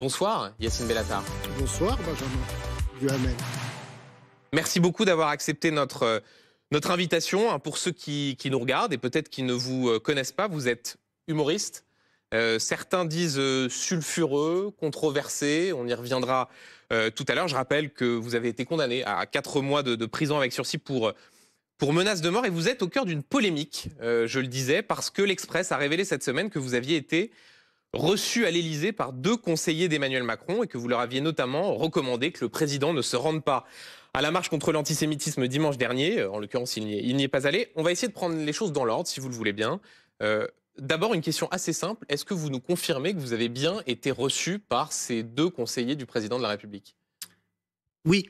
Bonsoir Yacine Bellatar. Bonsoir Benjamin Duhamel. Merci beaucoup d'avoir accepté notre, euh, notre invitation. Hein, pour ceux qui, nous regardent et peut-être qui ne vous euh, connaissent pas, vous êtes humoriste. Euh, certains disent sulfureux, controversé, on y reviendra tout à l'heure. Je rappelle que vous avez été condamné à 4 mois de, prison avec sursis pour, pour menace de mort et vous êtes au cœur d'une polémique, je le disais, parce que l'Express a révélé cette semaine que vous aviez été reçu à l'Élysée par deux conseillers d'Emmanuel Macron et que vous leur aviez notamment recommandé que le président ne se rende pas à la marche contre l'antisémitisme dimanche dernier. Euh, en l'occurrence, il n'y est, pas allé. On va essayer de prendre les choses dans l'ordre, si vous le voulez bien. Euh, d'abord, une question assez simple. Est-ce que vous nous confirmez que vous avez bien été reçu par ces deux conseillers du président de la République Oui.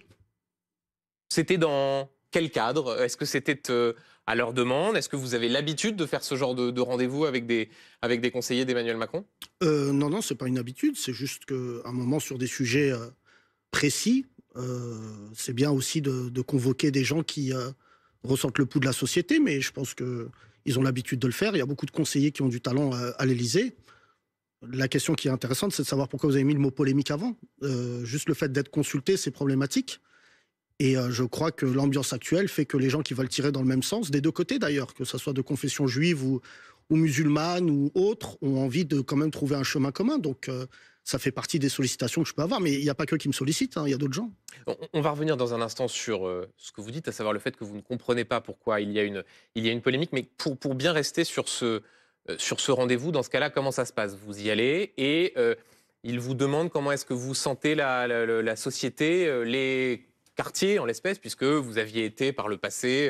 C'était dans quel cadre Est-ce que c'était euh, à leur demande Est-ce que vous avez l'habitude de faire ce genre de, rendez-vous avec des, avec des conseillers d'Emmanuel Macron euh, Non, non, ce n'est pas une habitude. C'est juste qu'à un moment, sur des sujets euh, précis, euh, c'est bien aussi de, convoquer des gens qui ressentent le pouls de la société, mais je pense qu'ils ont l'habitude de le faire. Il y a beaucoup de conseillers qui ont du talent à, à l'Élysée. La question qui est intéressante, c'est de savoir pourquoi vous avez mis le mot polémique avant. juste le fait d'être consulté, c'est problématique. Et euh, je crois que l'ambiance actuelle fait que les gens qui veulent tirer dans le même sens, des deux côtés d'ailleurs, que ce soit de confession juive ou, ou musulmane ou autre, ont envie de quand même trouver un chemin commun. Donc euh, ça fait partie des sollicitations que je peux avoir, mais il n'y a pas que qui me sollicitent, hein, il y a d'autres gens. On, va revenir dans un instant sur euh, ce que vous dites, à savoir le fait que vous ne comprenez pas pourquoi il y a une, il y a une polémique, mais pour, pour bien rester sur ce, sur ce rendez-vous, dans ce cas-là, comment ça se passe Vous y allez et il vous demande comment est-ce que vous sentez la, la, la société, les quartier, en l'espèce, puisque vous aviez été par le passé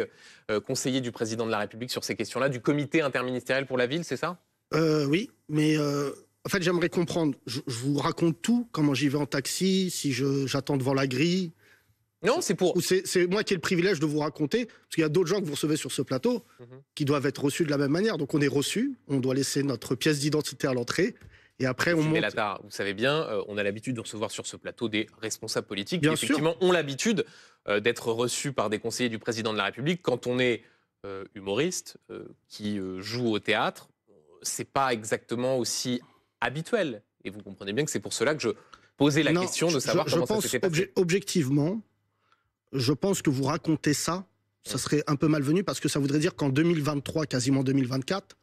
euh, euh, conseiller du président de la République sur ces questions-là, du comité interministériel pour la ville, c'est ça euh, Oui, mais euh, en fait, j'aimerais comprendre. Je, vous raconte tout, comment j'y vais en taxi, si j'attends devant la grille. Non, c'est pour. C'est moi qui ai le privilège de vous raconter, parce qu'il y a d'autres gens que vous recevez sur ce plateau mhm. qui doivent être reçus de la même manière. Donc on est reçu, on doit laisser notre pièce d'identité à l'entrée, et après, on monte... vous savez bien, euh, on a l'habitude de recevoir sur ce plateau des responsables politiques qui, effectivement, ont l'habitude euh, d'être reçus par des conseillers du président de la République. Quand on est euh, humoriste, qui joue au théâtre, c'est pas exactement aussi habituel. Et vous comprenez bien que c'est pour cela que je posais la question de savoir je, comment je pense ça objectivement, je pense que vous racontez ça, ça serait un peu malvenu parce que ça voudrait dire qu'en 2023, quasiment 2024,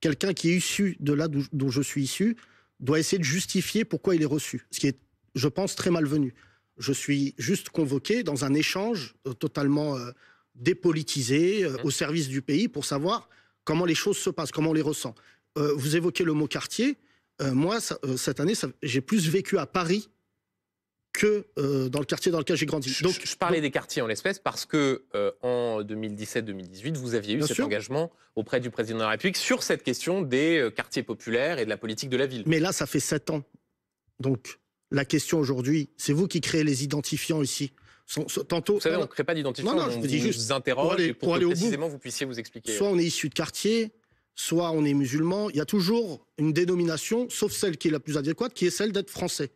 quelqu'un qui est issu de là dont je suis issu doit essayer de justifier pourquoi il est reçu, ce qui est, je pense, très malvenu. Je suis juste convoqué dans un échange euh, totalement euh, dépolitisé euh, mmh. au service du pays pour savoir comment les choses se passent, comment on les ressent. vous évoquez le mot quartier. moi, cette année, j'ai plus vécu à Paris que euh, dans le quartier dans lequel j'ai grandi. Donc, je, parlais des quartiers en l'espèce parce que euh, en 2017-2018, vous aviez eu cet engagement auprès du président de la République sur cette question des euh, quartiers populaires et de la politique de la ville. Mais là, ça fait sept ans. Donc la question aujourd'hui, c'est vous qui créez les identifiants ici. Tantôt, vous savez, on ne crée pas d'identifiants. Non, je vous dis juste. interroge pour précisément vous puissiez vous expliquer. Soit on est issu de quartier, soit on est musulman. Il y a toujours une dénomination, sauf celle qui est la plus adéquate, qui est celle d'être français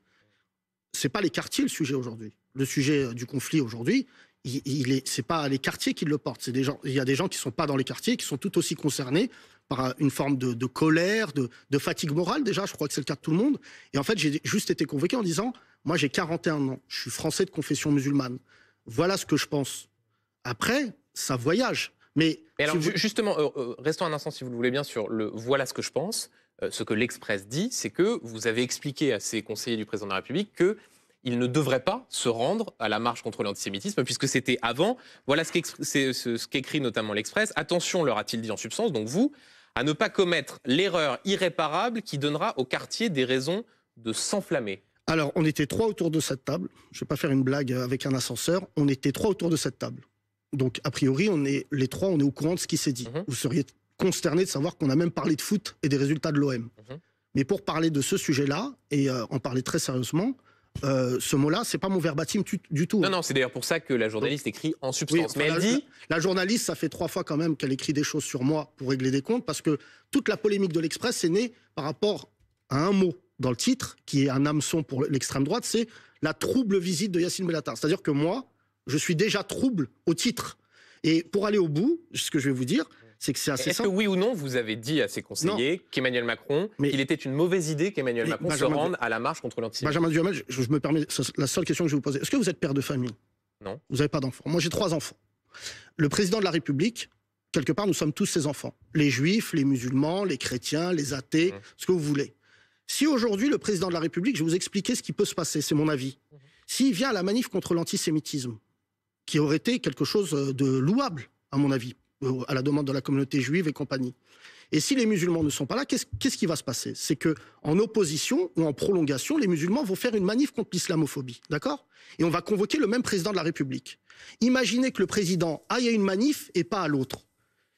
n'est pas les quartiers le sujet aujourd'hui. Le sujet euh, du conflit aujourd'hui, il, n'est est, pas les quartiers qui le portent. des gens, il y a des gens qui sont pas dans les quartiers, qui sont tout aussi concernés par euh, une forme de, colère, de, fatigue morale. Déjà, je crois que c'est le cas de tout le monde. Et en fait, j'ai juste été convoqué en disant, moi, j'ai 41 ans, je suis français de confession musulmane. Voilà ce que je pense. Après, ça voyage. Mais, justement, euh, restons un instant, si vous le voulez bien, sur le voilà ce que je pense. Euh, ce que l'Express dit, c'est que vous avez expliqué à ces conseillers du président de la République qu'ils ne devraient pas se rendre à la marche contre l'antisémitisme, puisque c'était avant. Voilà ce qu'écrit notamment l'Express. Attention, leur a-t-il dit en substance, donc vous, à ne pas commettre l'erreur irréparable qui donnera au quartier des raisons de s'enflammer. Alors, on était trois autour de cette table. Je ne vais pas faire une blague avec un ascenseur. On était trois autour de cette table. Donc, a priori, on est les trois, on est au courant de ce qui s'est dit. Mhm. Vous seriez consterné de savoir qu'on a même parlé de foot et des résultats de l'OM. Mhm. Mais pour parler de ce sujet-là, et euh, en parler très sérieusement, euh, ce mot-là, c'est pas mon verbatim du tout. Non, non, c'est d'ailleurs pour ça que la journaliste écrit en substance. Mais elle la, dit... la, journaliste, ça fait trois fois quand même qu'elle écrit des choses sur moi pour régler des comptes, parce que toute la polémique de l'Express est née par rapport à un mot dans le titre, qui est un hameçon pour l'extrême droite, c'est la trouble visite de Yacine Bellatar. C'est-à-dire que moi, je suis déjà trouble au titre. Et pour aller au bout, ce que je vais vous dire, c'est Est-ce que oui ou non, vous avez dit à ses conseillers qu'Emmanuel Macron, mais, qu'il était une mauvaise idée qu'Emmanuel Macron se rende à la marche contre l'antisémitisme Benjamin Duhamel, je, me permets, la seule question que je vais vous poser, est-ce que vous êtes père de famille Non. Vous n'avez pas d'enfants. Moi, j'ai trois enfants. Le président de la République, quelque part, nous sommes tous ses enfants. Les juifs, les musulmans, les chrétiens, les athées, mmh. ce que vous voulez. Si aujourd'hui, le président de la République, je vais vous expliquer ce qui peut se passer, c'est mon avis. Mmh. S'il vient à la manif contre l'antisémitisme, qui aurait été quelque chose euh, de louable, à mon avis, euh, à la demande de la communauté juive et compagnie. Et si les musulmans ne sont pas là, qu'est-ce qui va se passer C'est que en opposition ou en prolongation, les musulmans vont faire une manif contre l'islamophobie, d'accord Et on va convoquer le même président de la République. Imaginez que le président aille à une manif et pas à l'autre.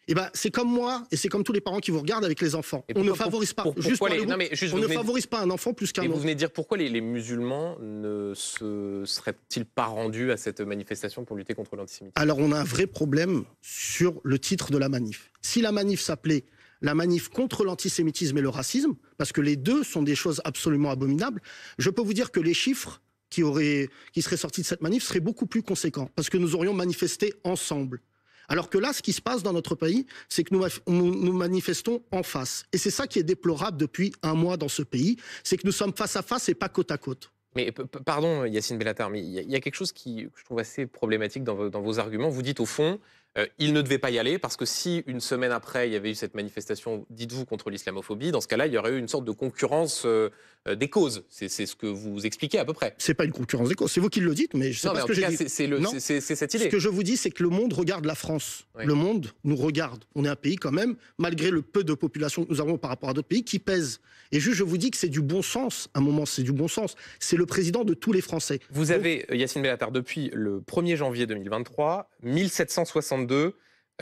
Eh ben, c'est comme moi et c'est comme tous les parents qui vous regardent avec les enfants. on ne favorise pas, juste on ne favorise pas un enfant plus qu'un autre. Et vous venez dire pourquoi les, musulmans ne se seraient-ils pas rendus à cette manifestation pour lutter contre l'antisémitisme Alors on a un vrai problème sur le titre de la manif. Si la manif s'appelait la manif contre l'antisémitisme et le racisme, parce que les deux sont des choses absolument abominables, je peux vous dire que les chiffres qui, auraient, qui seraient sortis de cette manif seraient beaucoup plus conséquents, parce que nous aurions manifesté ensemble. Alors que là, ce qui se passe dans notre pays, c'est que nous, nous, manifestons en face. Et c'est ça qui est déplorable depuis un mois dans ce pays, c'est que nous sommes face à face et pas côte à côte. Mais pardon, Yacine Bellatar, mais il y, a quelque chose qui, que je trouve assez problématique dans vos arguments. Vous dites au fond, euh, il ne devait pas y aller parce que si une semaine après il y avait eu cette manifestation, dites-vous, contre l'islamophobie, dans ce cas-là, il y aurait eu une sorte de concurrence euh, euh, des causes. C'est ce que vous expliquez à peu près. C'est pas une concurrence des causes. C'est vous qui le dites, mais je sais pas ce que j'ai C'est cette idée. Ce que je vous dis, c'est que le monde regarde la France. Le monde nous regarde. On est un pays quand même, malgré le peu de population que nous avons par rapport à d'autres pays, qui pèse. Et juste, je vous dis que c'est du bon sens. À un moment, c'est du bon sens. C'est le président de tous les Français. Vous avez, Yacine Bellatar, depuis le 1er janvier 2023, 1762 de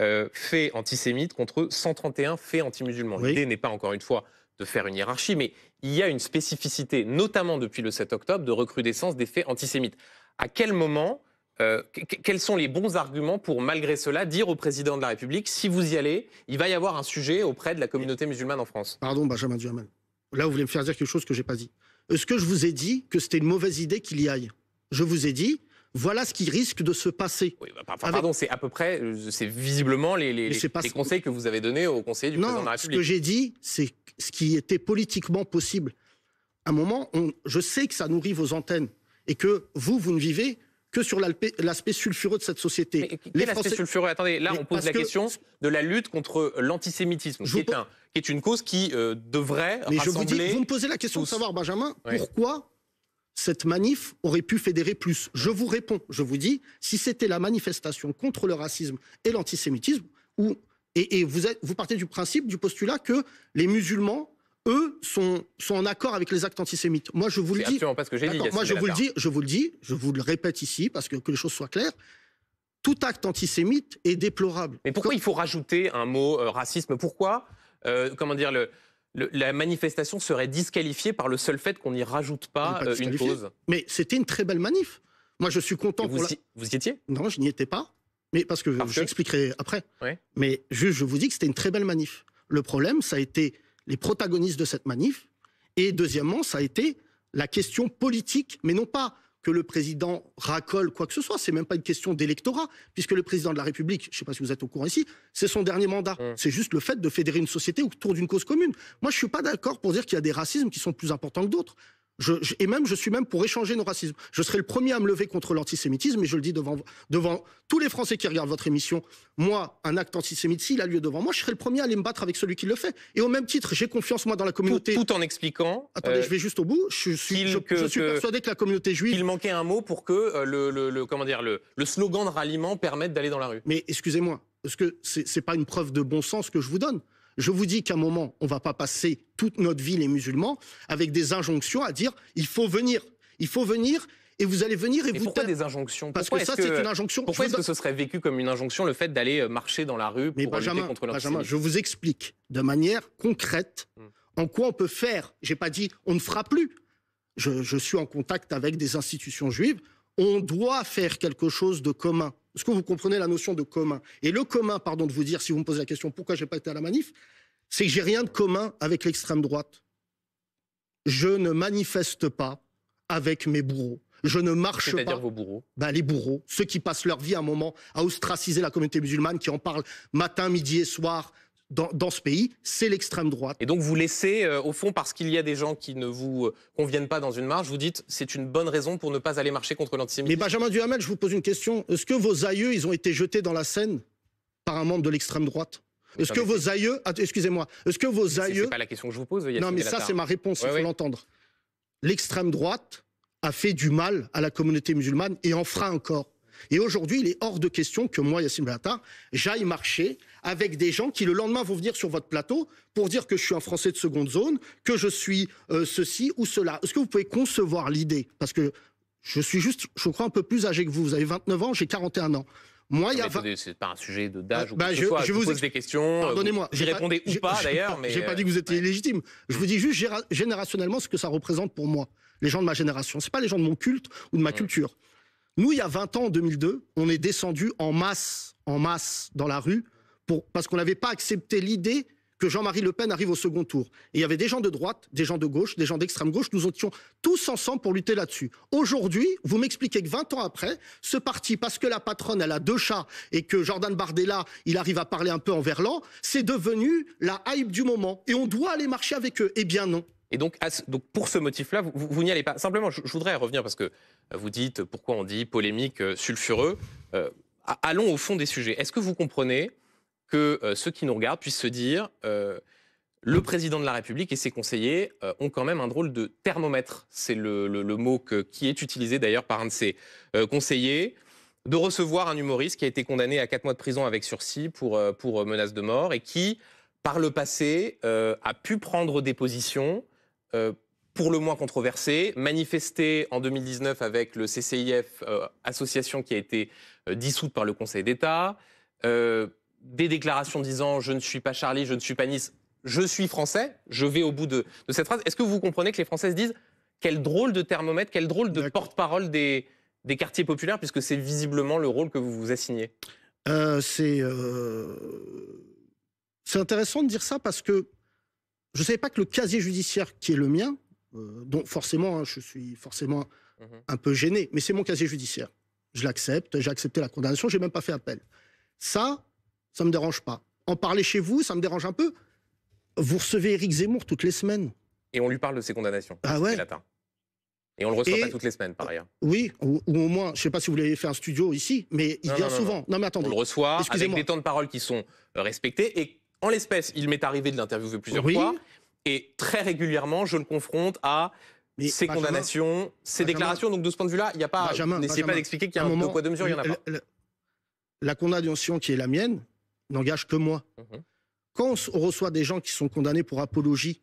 euh, faits antisémites contre 131 faits antimusulmans. L'idée n'est pas, encore une fois, de faire une hiérarchie, mais il y a une spécificité, notamment depuis le 7 octobre, de recrudescence des faits antisémites. À quel moment, euh, quels sont les bons arguments pour, malgré cela, dire au président de la République, si vous y allez, il va y avoir un sujet auprès de la communauté musulmane en France Pardon, Benjamin Duhamel. Là, vous voulez me faire dire quelque chose que je n'ai pas dit. Est-ce euh, que je vous ai dit que c'était une mauvaise idée qu'il y aille Je vous ai dit, voilà ce qui risque de se passer. Oui, bah, pardon, c'est à peu près, euh, c'est visiblement les, conseils que vous avez donnés au conseil du président de la République. Ce que j'ai dit, c'est ce qui était politiquement possible. À un moment, je sais que ça nourrit vos antennes et que vous, vous ne vivez que sur l'aspect sulfureux de cette société. Mais, les Français... sulfureux Attendez, là, on pose la question de la lutte contre l'antisémitisme, qui, est une cause qui euh, devrait Mais je vous dis, vous me posez la question de savoir, Benjamin, pourquoi cette manif aurait pu fédérer plus. Je vous réponds, je vous dis, si c'était la manifestation contre le racisme et l'antisémitisme, ou et, vous, vous partez du principe, du postulat que les musulmans eux sont, sont en accord avec les actes antisémites. Moi, je vous le dis. Moi, je vous le dis, je vous le dis, je vous le répète ici parce que que les choses soient claires. Tout acte antisémite est déplorable. Mais pourquoi il faut rajouter un mot euh, racisme Pourquoi euh, Comment dire le la manifestation serait disqualifiée par le seul fait qu'on n'y rajoute pas, euh, une cause. Mais c'était une très belle manif. Moi, je suis content. vous, vous y étiez Non, je n'y étais pas. Mais parce que je vous expliquerai après. Mais juste, je vous dis que c'était une très belle manif. Le problème, ça a été les protagonistes de cette manif. Et deuxièmement, ça a été la question politique, mais non pas que le président racole quoi que ce soit. C'est même pas une question d'électorat, puisque le président de la République, je ne sais pas si vous êtes au courant ici, c'est son dernier mandat. Mmh. C'est juste le fait de fédérer une société autour d'une cause commune. Moi, je ne suis pas d'accord pour dire qu'il y a des racismes qui sont plus importants que d'autres et même, je suis même pour échanger nos racismes. Je serai le premier à me lever contre l'antisémitisme, et je le dis devant, devant tous les Français qui regardent votre émission. Moi, un acte antisémite, s'il a lieu devant moi, je serai le premier à aller me battre avec celui qui le fait. Et au même titre, j'ai confiance, moi, dans la communauté. Tout, en expliquant. Attendez, euh, je vais juste au bout. Je suis, persuadé que, la communauté juive. Il manquait un mot pour que euh, le, comment dire, le, le slogan de ralliement permette d'aller dans la rue. Mais excusez-moi, parce que ce n'est pas une preuve de bon sens que je vous donne. Je vous dis qu'à un moment, on ne va pas passer toute notre vie, les musulmans, avec des injonctions à dire il faut venir, il faut venir. Et vous allez venir et vous. Pourquoi des injonctions Parce pourquoi que ça, c'est une injonction. Pourquoi est-ce que ce serait vécu comme une injonction le fait d'aller euh, marcher dans la rue pour Mais lutter contre Benjamin, je vous explique de manière concrète hmm. en quoi on peut faire. J'ai pas dit on ne fera plus. je suis en contact avec des institutions juives on doit faire quelque chose de commun. Est-ce que vous comprenez la notion de commun Et le commun, pardon de vous dire, si vous me posez la question pourquoi je n'ai pas été à la manif, c'est que j'ai rien de commun avec l'extrême droite. Je ne manifeste pas avec mes bourreaux. Je ne marche pas. C'est-à-dire vos bourreaux ben, Les bourreaux, ceux qui passent leur vie à un moment à ostraciser la communauté musulmane, qui en parlent matin, midi et soir, dans, ce pays, c'est l'extrême droite. Et donc vous laissez, euh, au fond, parce qu'il y a des gens qui ne vous euh, conviennent pas dans une marche, vous dites c'est une bonne raison pour ne pas aller marcher contre l'antisémitisme. Mais Benjamin Duhamel, je vous pose une question. Est-ce que vos aïeux, ils ont été jetés dans la Seine par un membre de l'extrême droite est-ce que vos aïeux, excusez-moi, est-ce que vos aïeux, c'est pas la question que je vous pose. Non, mais ça c'est ma réponse, il faut l'entendre. L'extrême droite a fait du mal à la communauté musulmane et en fera encore. Et aujourd'hui, il est hors de question que moi, Yassine Belattar, j'aille marcher avec des gens qui le lendemain vont venir sur votre plateau pour dire que je suis un Français de seconde zone, que je suis euh, ceci ou cela. Est-ce que vous pouvez concevoir l'idée Parce que je suis juste, je crois, un peu plus âgé que vous. Vous avez 29 ans, j'ai 41 ans. Moi, C'est pas un sujet d'âge ou bah, je, soit. Je, vous, pose des questions. Euh, Pardonnez-moi. J'y répondais ou pas d'ailleurs. Je J'ai pas dit que vous étiez illégitime. Je vous dis juste générationnellement ce que ça représente pour moi. Les gens de ma génération. C'est pas les gens de mon culte ou de ma mm. culture. Nous, il y a 20 ans, en 2002, on est descendu en masse, en masse, dans la rue parce qu'on n'avait pas accepté l'idée que Jean-Marie Le Pen arrive au second tour. Et il y avait des gens de droite, des gens de gauche, des gens d'extrême gauche. Nous étions tous ensemble pour lutter là-dessus. Aujourd'hui, vous m'expliquez que 20 ans après, ce parti, parce que la patronne, elle a deux chats et que Jordan Bardella, il arrive à parler un peu en verlan, c'est devenu la hype du moment. Et on doit aller marcher avec eux. Eh bien non. Et donc, donc pour ce motif-là, vous, vous, n'y allez pas. Simplement, je, voudrais revenir parce que euh, vous dites pourquoi on dit polémique, euh, sulfureux. Euh, allons au fond des sujets. Est-ce que vous comprenez que euh, ceux qui nous regardent puissent se dire euh, le président de la République et ses conseillers euh, ont quand même un drôle de thermomètre. C'est le, mot qui est utilisé d'ailleurs par un de ses conseillers. De recevoir un humoriste qui a été condamné à 4 mois de prison avec sursis pour, pour menace de mort et qui, par le passé, a pu prendre des positions pour le moins controversées, manifester en 2019 avec le CCIF, association qui a été dissoute par le Conseil d'État, euh, des déclarations disant je ne suis pas Charlie, je ne suis pas Nice, je suis français, je vais au bout de, cette phrase. Est-ce que vous comprenez que les Françaises disent quel drôle de thermomètre, quel drôle de porte-parole des, quartiers populaires, puisque c'est visiblement le rôle que vous vous assignez euh, C'est euh, intéressant de dire ça parce que je ne savais pas que le casier judiciaire qui est le mien, euh, dont forcément hein, je suis forcément mhm. un peu gêné, mais c'est mon casier judiciaire. Je l'accepte, j'ai accepté la condamnation, j'ai même pas fait appel. Ça, ça me dérange pas. En parler chez vous, ça me dérange un peu. Vous recevez Éric Zemmour toutes les semaines. Et on lui parle de ses condamnations. Ah ouais. Et on le reçoit pas toutes les semaines, par ailleurs. Oui, ou, au moins, je ne sais pas si vous l'avez fait un studio ici, mais il vient souvent. Non. mais attendez. On le reçoit avec des temps de parole qui sont euh, respectés. Et en l'espèce, il m'est arrivé de l'interviewer plusieurs fois. Et très régulièrement, je le confronte à ses condamnations, ses déclarations. Donc de ce point de vue-là, il n'y a pas. N'essayez pas d'expliquer qu'il y a un, moment, de quoi de mesure, il n'y en a pas. la condamnation qui est la mienne, n'engage que moi. Mhm. Quand on reçoit des gens qui sont condamnés pour apologie,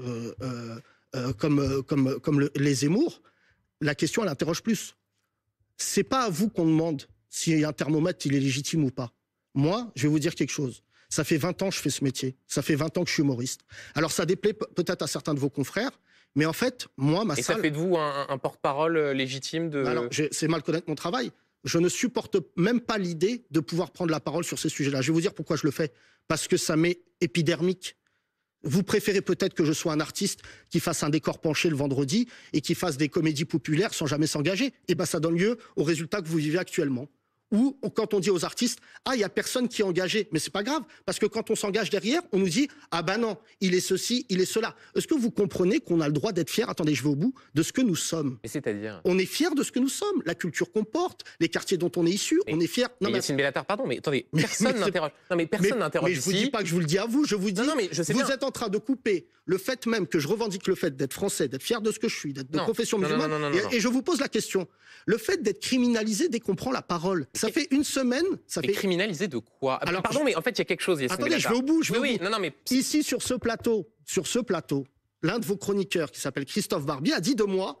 euh, euh, euh, comme, comme, comme les Zemmour, la question, elle interroge plus. C'est pas à vous qu'on demande si un thermomètre, il est légitime ou pas. Moi, je vais vous dire quelque chose. Ça fait 20 ans que je fais ce métier. Ça fait 20 ans que je suis humoriste. Alors, ça déplaît peut-être à certains de vos confrères, mais en fait, moi, ma Et ça fait de vous un, un porte-parole légitime de... Alors, c'est mal connaître mon travail je ne supporte même pas l'idée de pouvoir prendre la parole sur ces sujets-là. Je vais vous dire pourquoi je le fais. Parce que ça m'est épidermique. Vous préférez peut-être que je sois un artiste qui fasse un décor penché le vendredi et qui fasse des comédies populaires sans jamais s'engager. Eh bien ça donne lieu aux résultats que vous vivez actuellement ou quand on dit aux artistes ah il n'y a personne qui est engagé mais c'est pas grave parce que quand on s'engage derrière on nous dit ah ben non il est ceci il est cela est-ce que vous comprenez qu'on a le droit d'être fier attendez je vais au bout de ce que nous sommes c'est-à-dire on est fier de ce que nous sommes la culture qu'on porte les quartiers dont on est issu on est fier non mais, Bellatar pardon mais attendez personne n'interroge non mais personne n'interroge je vous dis pas que je vous le dis à vous je vous dis non, mais vous êtes en train de couper le fait même que je revendique le fait d'être français d'être fier de ce que je suis d'être de profession musulmane et, et, je vous pose la question le fait d'être criminalisé dès qu'on prend la parole ça fait une semaine. Ça fait... criminaliser de quoi Alors, pardon, mais en fait, il y a quelque chose. attendez, je vais au bout. oui, Non, mais... Ici, sur ce plateau, sur ce plateau, l'un de vos chroniqueurs, qui s'appelle Christophe Barbier, a dit de moi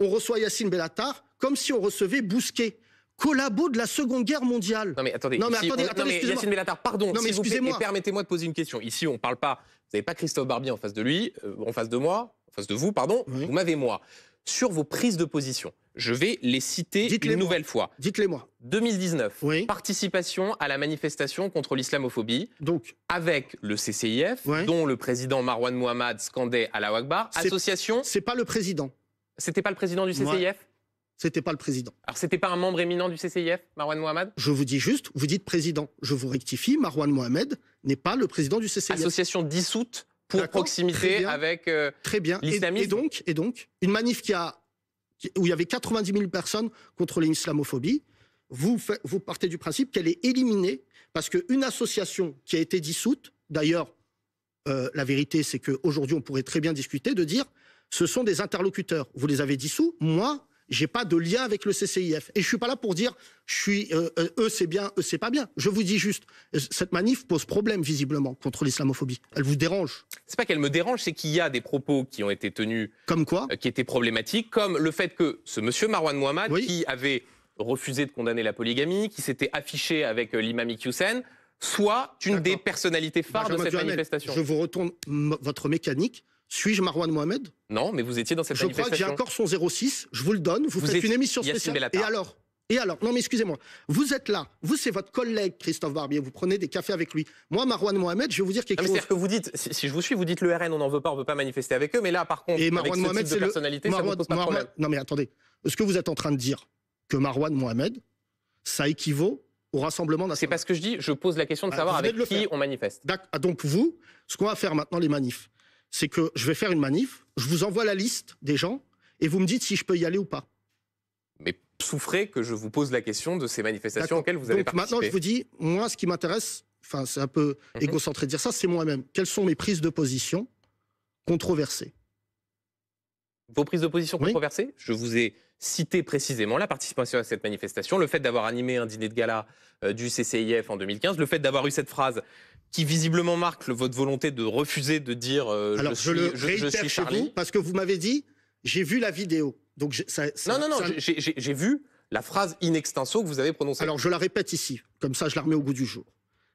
on reçoit Yacine Bellatar comme si on recevait Bousquet collabo de la Seconde Guerre mondiale. Non mais attendez, non mais attendez, Yacine Bellatar, pardon, non mais permettez-moi de poser une question. Ici, on ne parle pas, vous n'avez pas Christophe Barbier en face de lui, euh, en face de moi, en face de vous, pardon, vous m'avez moi sur vos prises de position. Je vais les citer une nouvelle fois. Dites-les moi. 2019, participation à la manifestation contre l'islamophobie. Donc. Avec le CCIF, dont le président Marwan Mohamed scandait à la Wagbar. Association. C'est pas le président. C'était pas le président du CCIF C'était pas le président. Alors c'était pas un membre éminent du CCIF, Marwan Mohamed Je vous dis juste, vous dites président. Je vous rectifie, Marwan Mohamed n'est pas le président du CCIF. Association dissoute pour proximité avec l'islamisme. Euh, – très bien. Et, donc, et donc, une manif qui a où il y avait 90 000 personnes contre l'islamophobie, vous, vous partez du principe qu'elle est éliminée parce qu'une association qui a été dissoute, d'ailleurs, euh, la vérité, c'est qu'aujourd'hui, on pourrait très bien discuter de dire ce sont des interlocuteurs. Vous les avez dissous. Moi, j'ai pas de lien avec le CCIF. Et je suis pas là pour dire, je suis, euh, euh, eux c'est bien, eux c'est pas bien. Je vous dis juste, euh, cette manif pose problème visiblement contre l'islamophobie. Elle vous dérange. C'est pas qu'elle me dérange, c'est qu'il y a des propos qui ont été tenus. Comme quoi Qui étaient problématiques, comme le fait que ce monsieur Marwan Mohamed, qui avait refusé de condamner la polygamie, qui s'était affiché avec l'imam Hussein, soit une des personnalités phares de cette manifestation. Je vous retourne votre mécanique. Suis-je Marwan Mohamed Non, mais vous étiez dans cette je manifestation. Je crois que j'ai encore son 06, je vous le donne, vous, faites une émission spéciale. Et alors et alors, non mais excusez-moi, vous êtes là, vous c'est votre collègue Christophe Barbier, vous prenez des cafés avec lui. Moi, Marwan Mohamed, je vais vous dire quelque non, chose. cest à que vous dites, si, je vous suis, vous dites le RN, on n'en veut pas, on ne veut pas manifester avec eux, mais là par contre, avec personnalité, ça vous pose pas de problème. non mais attendez, est-ce que vous êtes en train de dire que Marwan Mohamed, ça équivaut au Rassemblement national C'est pas ce que je dis, je pose la question de ah, savoir avec qui on manifeste. Ah, donc vous, ce qu'on va faire maintenant, les manifs, c'est que je vais faire une manif, je vous envoie la liste des gens et vous me dites si je peux y aller ou pas. Mais souffrez que je vous pose la question de ces manifestations auxquelles vous avez Donc, participé. Maintenant, je vous dis, moi, ce qui m'intéresse, enfin, c'est un peu mhm. égocentré de dire ça, c'est moi-même. Quelles sont mes prises de position controversées Vos prises de position controversées Je vous ai cité précisément la participation à cette manifestation, le fait d'avoir animé un dîner de gala euh, du CCIF en 2015, le fait d'avoir eu cette phrase qui visiblement marque votre volonté de refuser de dire euh, Alors, je, suis, le réitère je Charlie. Vous parce que vous m'avez dit, j'ai vu la vidéo. Donc ça, non, non, non, j'ai vu la phrase in extenso que vous avez prononcée. Alors je la répète ici, comme ça je la remets au goût du jour.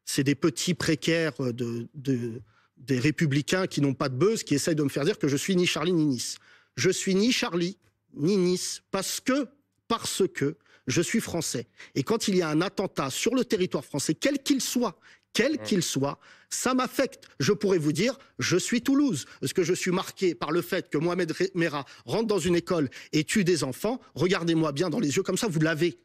C'est des petits précaires de, des républicains qui n'ont pas de buzz, qui essayent de me faire dire que je suis ni Charlie ni Nice. Je suis ni Charlie ni Nice parce que, parce que je suis français. Et quand il y a un attentat sur le territoire français, quel qu'il soit, quel mm. qu'il soit, ça m'affecte. Je pourrais vous dire, je suis Toulouse. Parce que je suis marqué par le fait que Mohamed Merah rentre dans une école et tue des enfants Regardez-moi bien dans les yeux comme ça, vous l'avez.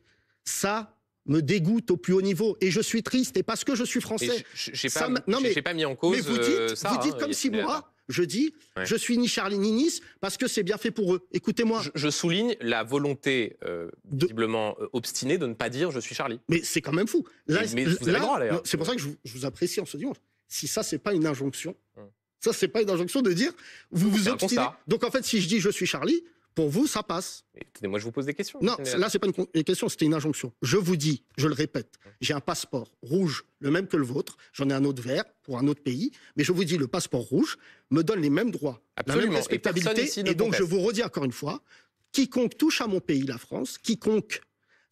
Ça me dégoûte au plus haut niveau et je suis triste et parce que je suis français. Je, n'ai pas, mis en cause. Mais vous dites, euh, hein, comme si moi, je dis, je suis ni Charlie ni Nice parce que c'est bien fait pour eux. Écoutez-moi. Je, souligne la volonté euh, visiblement euh, obstinée de ne pas dire je suis Charlie. Mais c'est quand même fou. Là, c'est pour ça que je, vous apprécie en ce dimanche. Si ça, c'est pas une injonction. Hum. Ça, c'est pas une injonction de dire vous vous obstinez. Donc en fait, si je dis je suis Charlie, pour vous, ça passe. Mais, moi, je vous pose des questions. Non, là, euh, c'est pas une, question, c'était une injonction. Je vous dis, je le répète, j'ai un passeport rouge, le même que le vôtre. J'en ai un autre vert pour un autre pays. Mais je vous dis, le passeport rouge me donne les mêmes droits, la même respectabilité. Et, donc, je vous redis encore une fois, quiconque touche à mon pays, la France, quiconque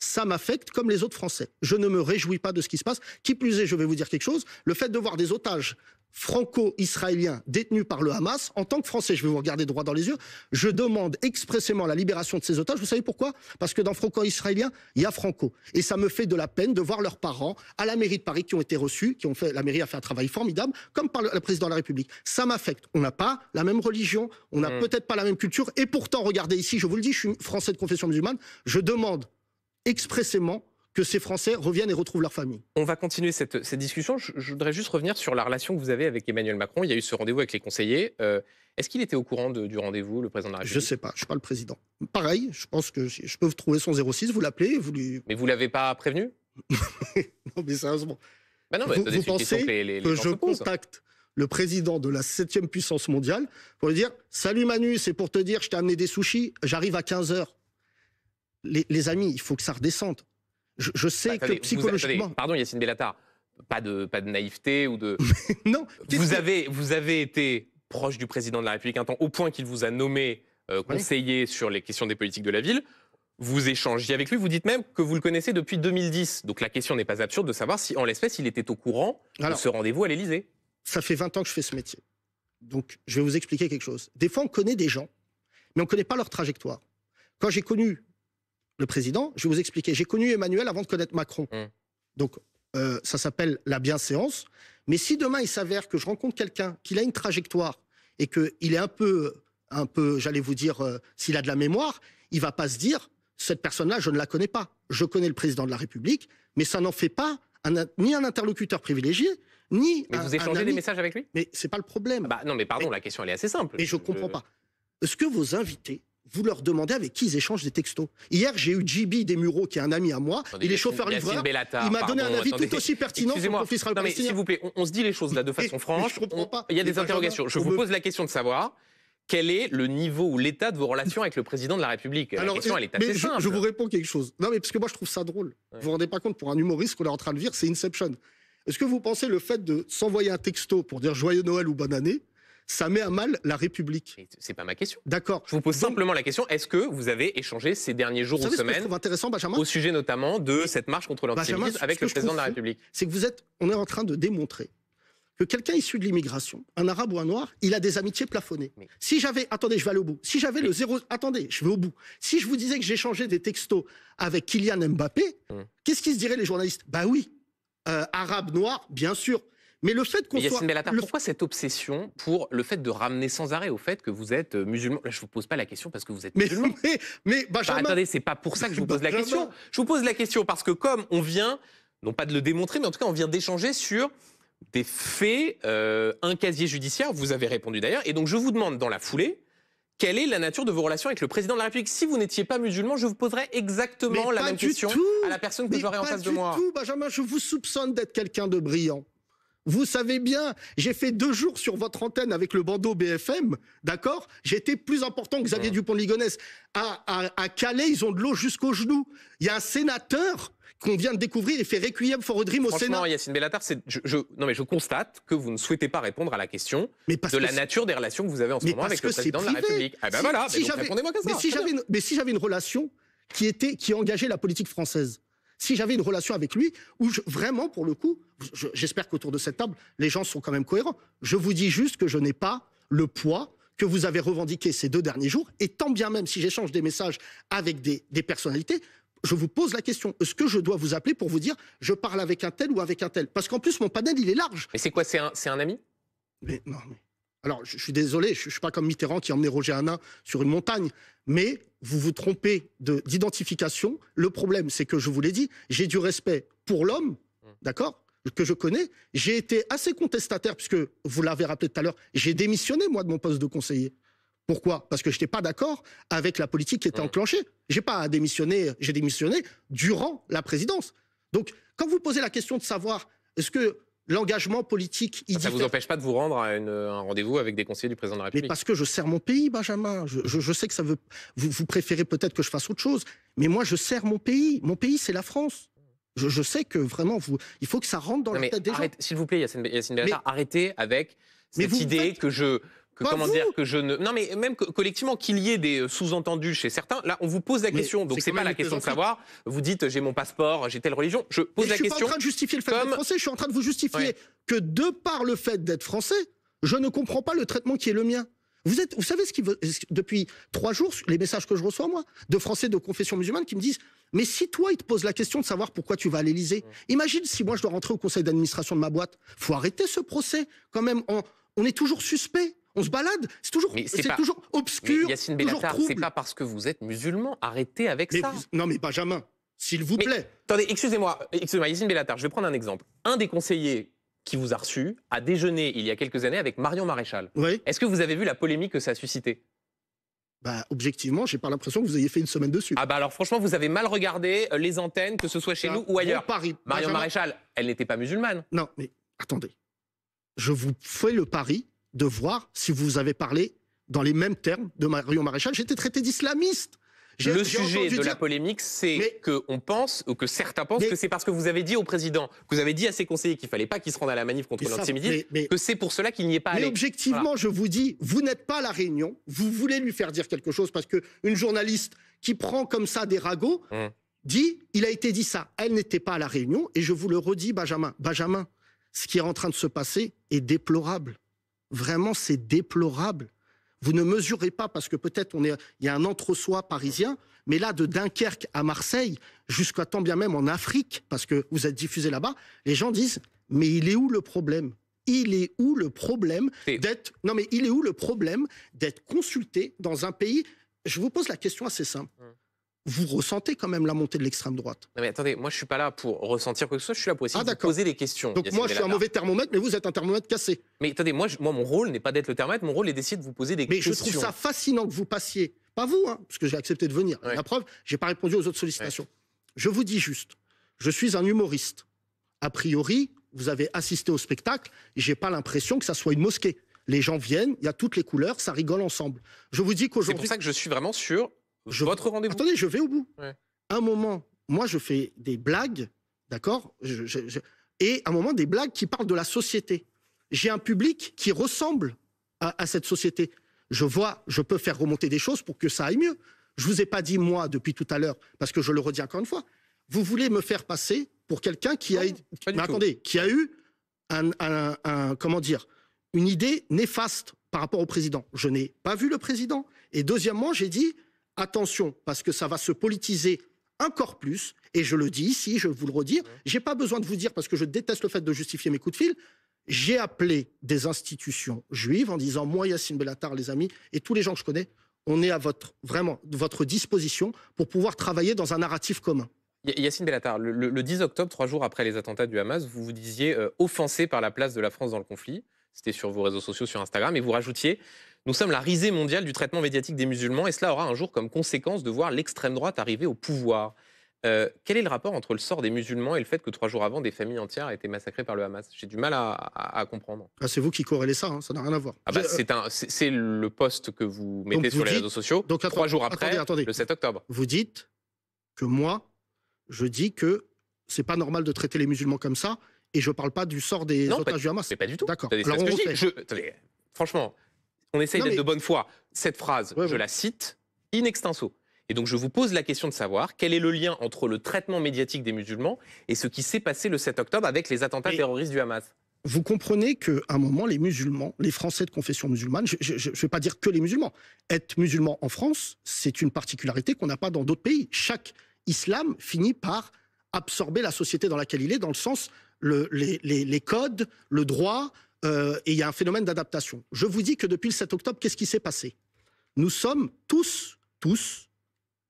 ça m'affecte comme les autres Français. Je ne me réjouis pas de ce qui se passe. Qui plus est, je vais vous dire quelque chose, le fait de voir des otages franco israéliens détenus par le Hamas, en tant que Français, je vais vous regarder droit dans les yeux, je demande expressément la libération de ces otages. Vous savez pourquoi Parce que dans franco-israélien, il y a franco. Et ça me fait de la peine de voir leurs parents à la mairie de Paris qui ont été reçus, qui ont fait, la mairie a fait un travail formidable, comme par le, président de la République. Ça m'affecte. On n'a pas la même religion, on n'a mm. peut-être pas la même culture. Et pourtant, regardez ici, je vous le dis, je suis français de confession musulmane, je demande expressément que ces Français reviennent et retrouvent leur famille. On va continuer cette, discussion. Je, voudrais juste revenir sur la relation que vous avez avec Emmanuel Macron. Il y a eu ce rendez-vous avec les conseillers. Euh, est-ce qu'il était au courant du rendez-vous, le président de la République Je ne sais pas, je ne suis pas le président. Pareil, je pense que je peux trouver son 06, vous l'appelez, vous lui... Mais vous ne l'avez pas prévenu Non mais sérieusement. Bah non, vous, pensez que, je contacte le président de la 7e puissance mondiale pour lui dire « Salut Manu, c'est pour te dire, je t'ai amené des sushis, j'arrive à 15 heures » les, amis, il faut que ça redescende. Je, sais bah, que psychologiquement. pardon, Yacine Bellatar, pas de, pas de naïveté ou de. non. Vous avez, vous avez été proche du président de la République un temps, au point qu'il vous a nommé euh, conseiller sur les questions des politiques de la ville. Vous échangez avec lui, vous dites même que vous le connaissez depuis 2010. Donc la question n'est pas absurde de savoir si, en l'espèce, il était au courant de ce rendez-vous à l'Élysée. Ça fait 20 ans que je fais ce métier. Donc je vais vous expliquer quelque chose. Des fois, on connaît des gens, mais on ne connaît pas leur trajectoire. Quand j'ai connu le président, je vais vous expliquer. J'ai connu Emmanuel avant de connaître Macron. Hum. Donc, euh, ça s'appelle la bienséance. Mais si demain il s'avère que je rencontre quelqu'un, qu'il a une trajectoire et qu'il est un peu, un peu, j'allais vous dire, euh, s'il a de la mémoire, il va pas se dire cette personne-là, je ne la connais pas. Je connais le président de la République, mais ça n'en fait pas ni un interlocuteur privilégié, ni mais vous échangez des messages avec lui Mais c'est pas le problème. Ah bah, non, mais pardon, la question est assez simple. Mais je, ne comprends pas. Est-ce que vos invités vous leur demandez avec qui ils échangent des textos. Hier, j'ai eu JB Mureaux, qui est un ami à moi. il est chauffeur-livreur. Il m'a donné un avis tout aussi pertinent que le S'il vous plaît, on, se dit les choses là de façon franche. pas, il y a des interrogations. Je vous pose la question de savoir quel est le niveau ou l'état de vos relations avec le président de la République Alors, est assez Je, vous réponds quelque chose. Non, mais parce que moi, je trouve ça drôle. Vous vous rendez pas compte, pour un humoriste qu'on est en train de vivre, c'est Inception. Est-ce que vous pensez le fait de s'envoyer un texto pour dire Joyeux Noël ou Bonne année ça met à mal la République. C'est pas ma question. D'accord. Je vous pose simplement la question est-ce que vous avez échangé ces derniers jours ou semaines intéressant, Benjamin au sujet notamment de cette marche contre l'antisémitisme avec le président de la République C'est que vous êtes, on est en train de démontrer que quelqu'un issu de l'immigration, un arabe ou un noir, il a des amitiés plafonnées. Si j'avais, attendez, je vais aller au bout. Si j'avais le zéro, attendez, je vais au bout. Si je vous disais que j'échangeais des textos avec Kylian Mbappé, hum. qu'est-ce qu'ils se diraient les journalistes Bah oui, euh, arabe noir, bien sûr. Mais le fait qu'on soit. Yacine Bellatar, pourquoi cette obsession pour le fait de ramener sans arrêt au fait que vous êtes euh, musulman Là, je ne vous pose pas la question parce que vous êtes musulman. Mais, Benjamin... attendez, c'est pas pour ça que je vous pose la question. Je vous pose la question parce que, comme on vient, non pas de le démontrer, mais en tout cas, on vient d'échanger sur des faits, euh, un casier judiciaire, vous avez répondu d'ailleurs. Et donc, je vous demande dans la foulée, quelle est la nature de vos relations avec le président de la République Si vous n'étiez pas musulman, je vous poserais exactement la même question à la personne que j'aurais en face de moi. Pas Benjamin, je vous soupçonne d'être quelqu'un de brillant. Vous savez bien, j'ai fait deux jours sur votre antenne avec le bandeau BFM, d'accord J'étais plus important que Xavier Dupont-Ligonnès. À, Calais, ils ont de l'eau jusqu'aux genoux. Il y a un sénateur qu'on vient de découvrir et fait requiem for a au Sénat. Yacine Bellatar, je, non mais je constate que vous ne souhaitez pas répondre à la question de la nature des relations que vous avez en ce moment avec le président de la République. Ah ben voilà, mais si j'avais une, relation qui était qui engageait la politique française, si j'avais une relation avec lui où vraiment, pour le coup, j'espère qu'autour de cette table, les gens sont quand même cohérents. Je vous dis juste que je n'ai pas le poids que vous avez revendiqué ces deux derniers jours, et tant bien même si j'échange des messages avec des, personnalités, je vous pose la question. Est-ce que je dois vous appeler pour vous dire je parle avec un tel ou avec un tel Parce qu'en plus, mon panel, il est large. Mais c'est quoi C'est un, un, ami mais, non, mais... Alors, je, suis désolé, je ne suis pas comme Mitterrand qui emmenait Roger Hanin sur une montagne, mais vous vous trompez d'identification. Le problème, c'est que je vous l'ai dit, j'ai du respect pour l'homme, mm. d'accord que je connais, j'ai été assez contestataire, puisque vous l'avez rappelé tout à l'heure, j'ai démissionné, moi, de mon poste de conseiller. Pourquoi Parce que je n'étais pas d'accord avec la politique qui était mm. enclenchée. J'ai pas démissionné, j'ai démissionné durant la présidence. Donc, quand vous posez la question de savoir est-ce que l'engagement politique. Il ça ne vous empêche pas de vous rendre à un rendez-vous avec des conseillers du président de la République. Mais parce que je sers mon pays, Benjamin. Je, sais que ça veut. Vous, vous préférez peut-être que je fasse autre chose, mais moi, je sers mon pays. Mon pays, c'est la France. Je, sais que vraiment, vous, il faut que ça rentre dans la tête des gens. S'il vous plaît, Yacine, Yacine arrêtez avec cette idée que je comment dire que je ne. Non, mais même que, collectivement, qu'il y ait des euh, sous-entendus chez certains, là, on vous pose la question. Donc, c'est pas la question de savoir. Vous dites, j'ai mon passeport, j'ai telle religion. Je pose la question. Je suis pas en train de justifier le fait d'être français. Je suis en train de vous justifier que de par le fait d'être français, je ne comprends pas le traitement qui est le mien. Vous, êtes, vous savez ce qui veut, depuis trois jours, les messages que je reçois, moi, de Français de confession musulmane qui me disent Mais si toi, ils te posent la question de savoir pourquoi tu vas à l'Élysée, imagine si moi, je dois rentrer au conseil d'administration de ma boîte. Faut arrêter ce procès, quand même. on est toujours suspect. On se balade, c'est toujours, c'est toujours obscur. Mais Yacine Bellatar, c'est pas parce que vous êtes musulman, arrêtez avec ça. Non mais Benjamin, s'il vous plaît. Attendez, excusez-moi, excusez-moi, Yacine Bellatar, je vais prendre un exemple. Un des conseillers qui vous a reçu a déjeuné il y a quelques années avec Marion Maréchal. Oui. Est-ce que vous avez vu la polémique que ça a suscité bah, objectivement, j'ai pas l'impression que vous ayez fait une semaine dessus. Ah bah alors franchement, vous avez mal regardé euh, les antennes, que ce soit chez bah, nous ou ailleurs. Paris. Marion Maréchal, elle n'était pas musulmane. Non, mais attendez. Je vous fais le pari de voir si vous avez parlé dans les mêmes termes de Marion Maréchal. J'étais traité d'islamiste. Le sujet de la polémique, c'est qu'on pense, ou que certains pensent, que c'est parce que vous avez dit au président, que vous avez dit à ses conseillers qu'il ne fallait pas qu'ils se rendent à la manif contre l'antisémitisme, mais... que c'est pour cela qu'il n'y est pas mais objectivement, je vous dis, vous n'êtes pas à la réunion, vous voulez lui faire dire quelque chose, parce qu'une journaliste qui prend comme ça des ragots mmh. dit, il a été dit ça. Elle n'était pas à la réunion, et je vous le redis, Benjamin. Benjamin, ce qui est en train de se passer est déplorable. Vraiment, c'est déplorable. Vous ne mesurez pas, parce que peut-être il y a un entre-soi parisien, mais là, de Dunkerque à Marseille, jusqu'à tant bien même en Afrique, parce que vous êtes diffusé là-bas, les gens disent, mais il est où le problème il est où le problème d'être non mais il est où le problème d'être consulté dans un pays je vous pose la question assez simple. Hum vous ressentez quand même la montée de l'extrême droite. Non mais attendez, moi je suis pas là pour ressentir quoi que ce soit, je suis là pour essayer ah, de poser des questions. Donc moi je suis un mauvais thermomètre, mais vous êtes un thermomètre cassé. Mais attendez, moi, moi mon rôle n'est pas d'être le thermomètre, mon rôle est d'essayer de vous poser des questions. Mais je trouve ça fascinant que vous passiez, pas vous, hein, parce que j'ai accepté de venir. La preuve, j'ai pas répondu aux autres sollicitations. Je vous dis juste, je suis un humoriste. A priori, vous avez assisté au spectacle, je j'ai pas l'impression que ça soit une mosquée. Les gens viennent, il y a toutes les couleurs, ça rigole ensemble. Je vous dis qu'aujourd'hui. C'est pour ça que je suis vraiment sûr votre rendez-vous Attendez, je vais au bout. À un moment, moi, je fais des blagues, d'accord Et à un moment, des blagues qui parlent de la société. J'ai un public qui ressemble à, cette société. Je vois, je peux faire remonter des choses pour que ça aille mieux. Je vous ai pas dit, moi, depuis tout à l'heure, parce que je le redis encore une fois, vous voulez me faire passer pour quelqu'un qui a, qui a eu un, comment dire, une idée néfaste par rapport au président. Je n'ai pas vu le président. Et deuxièmement, j'ai dit, attention, parce que ça va se politiser encore plus. Et je le dis ici, je vous le redire. J'ai pas besoin de vous dire, parce que je déteste le fait de justifier mes coups de fil. J'ai appelé des institutions juives en disant, moi, Yassine Bellatar, les amis, et tous les gens que je connais, on est à votre, vraiment, votre disposition pour pouvoir travailler dans un narratif commun. Yassine Bellatar, le, 10 octobre, trois jours après les attentats du Hamas, vous vous disiez euh, offensé par la place de la France dans le conflit c'était sur vos réseaux sociaux, sur Instagram, et vous rajoutiez Nous sommes la risée mondiale du traitement médiatique des musulmans, et cela aura un jour comme conséquence de voir l'extrême droite arriver au pouvoir. Euh, quel est le rapport entre le sort des musulmans et le fait que trois jours avant, des familles entières aient été massacrées par le Hamas J'ai du mal à, comprendre. Ah, c'est vous qui corrélez ça, hein, ça n'a rien à voir. Ah bah, euh, c'est le poste que vous mettez sur les réseaux sociaux donc, trois jours après, le 7 octobre. Vous dites que moi, je dis que c'est pas normal de traiter les musulmans comme ça, et je ne parle pas du sort des non, otages du Hamas. Mais pas du tout. D'accord. franchement, on essaye d'être de bonne foi. Cette phrase, je la cite in extenso. Et donc je vous pose la question de savoir quel est le lien entre le traitement médiatique des musulmans et ce qui s'est passé le 7 octobre avec les attentats terroristes du Hamas vous comprenez qu'à un moment, les musulmans, les Français de confession musulmane, je ne vais pas dire que les musulmans, être musulman en France, c'est une particularité qu'on n'a pas dans d'autres pays. Chaque islam finit par absorber la société dans laquelle il est, dans le sens les, codes, le droit, euh, et il y a un phénomène d'adaptation. Je vous dis que depuis le 7 octobre, qu'est-ce qui s'est passé Nous sommes tous, tous,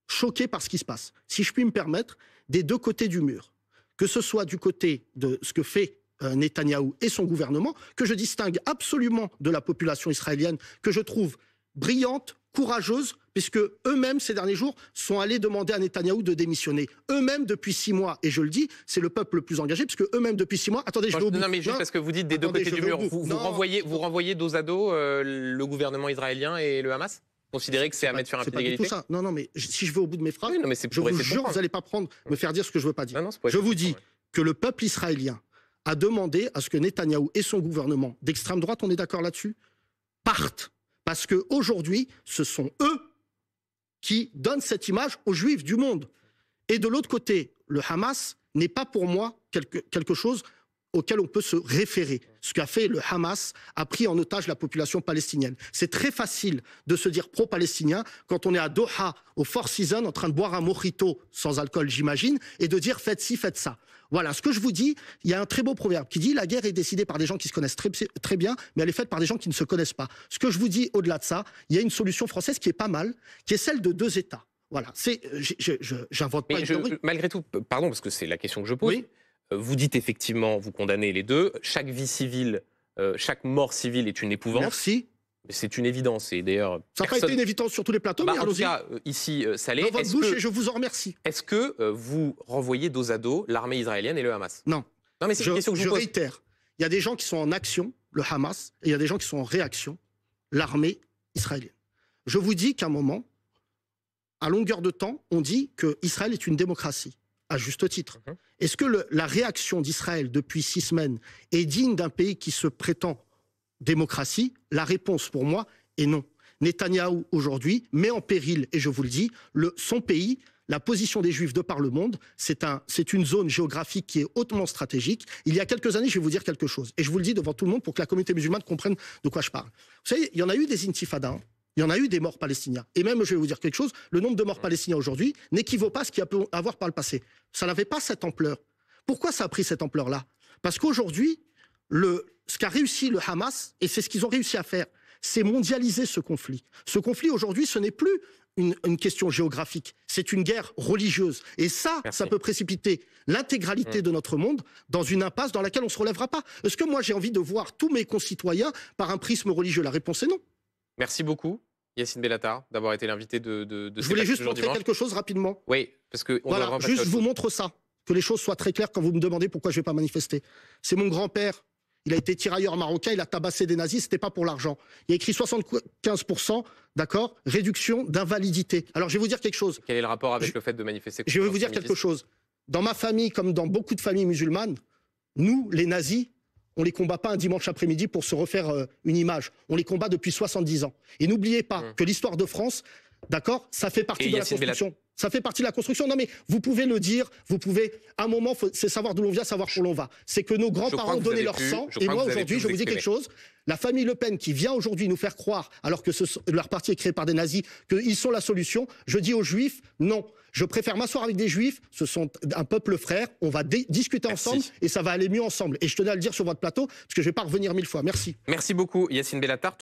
choqués par ce qui se passe. Si je puis me permettre, des deux côtés du mur. Que ce soit du côté de ce que fait euh, Netanyahou et son gouvernement, que je distingue absolument de la population israélienne, que je trouve brillante, courageuse, puisque eux-mêmes, ces derniers jours, sont allés demander à Netanyahou de démissionner. Eux-mêmes, depuis six mois, et je le dis, c'est le peuple le plus engagé, puisque eux-mêmes, depuis six mois, attendez, je vais au bout. Non, mais juste parce que vous dites des deux côtés du mur, vous, renvoyez, vous renvoyez dos à dos euh, le gouvernement israélien et le Hamas Considérez que c'est à mettre sur un pied d'égalité Non, non, mais si je vais au bout de mes phrases, oui, non, mais je vous jure, vous n'allez pas prendre, me faire dire ce que je veux pas dire. je vous dis que le peuple israélien a demandé à ce que Netanyahou et son gouvernement d'extrême droite, on est d'accord là-dessus, partent. Parce qu'aujourd'hui, ce sont eux qui donne cette image aux juifs du monde. Et de l'autre côté, le Hamas n'est pas pour moi quelque, quelque chose auquel on peut se référer. Ce qu'a fait le Hamas a pris en otage la population palestinienne. C'est très facile de se dire pro-palestinien quand on est à Doha, au Four Seasons, en train de boire un mojito sans alcool, j'imagine, et de dire faites ci, faites ça. Voilà, ce que je vous dis, il y a un très beau proverbe qui dit la guerre est décidée par des gens qui se connaissent très, bien, mais elle est faite par des gens qui ne se connaissent pas. Ce que je vous dis au-delà de ça, il y a une solution française qui est pas mal, qui est celle de deux États. Voilà, c'est, j'invente pas. Une malgré tout, pardon, parce que c'est la question que je pose. Euh, vous dites effectivement, vous condamnez les deux. Chaque vie civile, euh, chaque mort civile est une épouvante. Merci. C'est une évidence. Et d'ailleurs, ça n'a pas été une évidence sur tous les plateaux. Bah, en tout cas, euh, ici, ça l'est. Dans votre bouche, et je vous en remercie. Est-ce que vous renvoyez dos à dos l'armée israélienne et le Hamas Non. Non, mais c'est je, réitère. Il y a des gens qui sont en action, le Hamas, et il y a des gens qui sont en réaction, l'armée israélienne. Je vous dis qu'à un moment, à longueur de temps, on dit que Israël est une démocratie à juste titre. Mhm. Est-ce que la réaction d'Israël depuis six semaines est digne d'un pays qui se prétend démocratie La réponse pour moi est non. Netanyahou aujourd'hui met en péril, et je vous le dis, son pays, la position des Juifs de par le monde. C'est un, une zone géographique qui est hautement stratégique. Il y a quelques années, je vais vous dire quelque chose, et je vous le dis devant tout le monde pour que la communauté musulmane comprenne de quoi je parle. Vous savez, il y en a eu des intifadas. Hein. Il y en a eu des morts palestiniens. Et même, je vais vous dire quelque chose, le nombre de morts palestiniens aujourd'hui n'équivaut pas à ce qu'il y a pu avoir par le passé. Ça n'avait pas cette ampleur. Pourquoi ça a pris cette ampleur-là Parce qu'aujourd'hui, ce qu'a réussi le Hamas, et c'est ce qu'ils ont réussi à faire, c'est mondialiser ce conflit. Ce conflit, aujourd'hui, ce n'est plus une, question géographique, c'est une guerre religieuse. Et ça, ça peut précipiter l'intégralité mm. de notre monde dans une impasse dans laquelle on ne se relèvera pas. Est-ce que moi, j'ai envie de voir tous mes concitoyens par un prisme religieux La réponse est non. Merci beaucoup. Yacine Bellatar, d'avoir été l'invité de, de, de Je voulais juste montrer quelque chose rapidement. Oui, parce que. On voilà, juste, juste vous montre ça, que les choses soient très claires quand vous me demandez pourquoi je ne vais pas manifester. C'est mon grand-père. Il a été tirailleur marocain, il a tabassé des nazis, c'était pas pour l'argent. Il a écrit 75%, d'accord, réduction d'invalidité. Alors je vais vous dire quelque chose. Quel est le rapport avec le fait de manifester Je vais vous dire quelque chose. Dans ma famille, comme dans beaucoup de familles musulmanes, nous, les nazis, on ne les combat pas un dimanche après-midi pour se refaire euh, une image. On les combat depuis 70 ans. Et n'oubliez pas hum. que l'histoire de France, d'accord, ça fait partie de la construction. Ça fait partie de la construction. Non, mais vous pouvez le dire, vous pouvez. À un moment, c'est savoir d'où l'on vient, savoir où l'on va. C'est que nos grands-parents ont donné leur sang. Et moi, aujourd'hui, je vous, dis quelque chose. La famille Le Pen qui vient aujourd'hui nous faire croire, alors que leur parti est créé par des nazis, qu'ils sont la solution, je dis aux juifs, non. Je préfère m'asseoir avec des juifs, ce sont un peuple frère, on va discuter ensemble et ça va aller mieux ensemble. Et je tenais à le dire sur votre plateau, parce que je ne vais pas revenir mille fois. Merci. Merci beaucoup, Yacine Bellatar.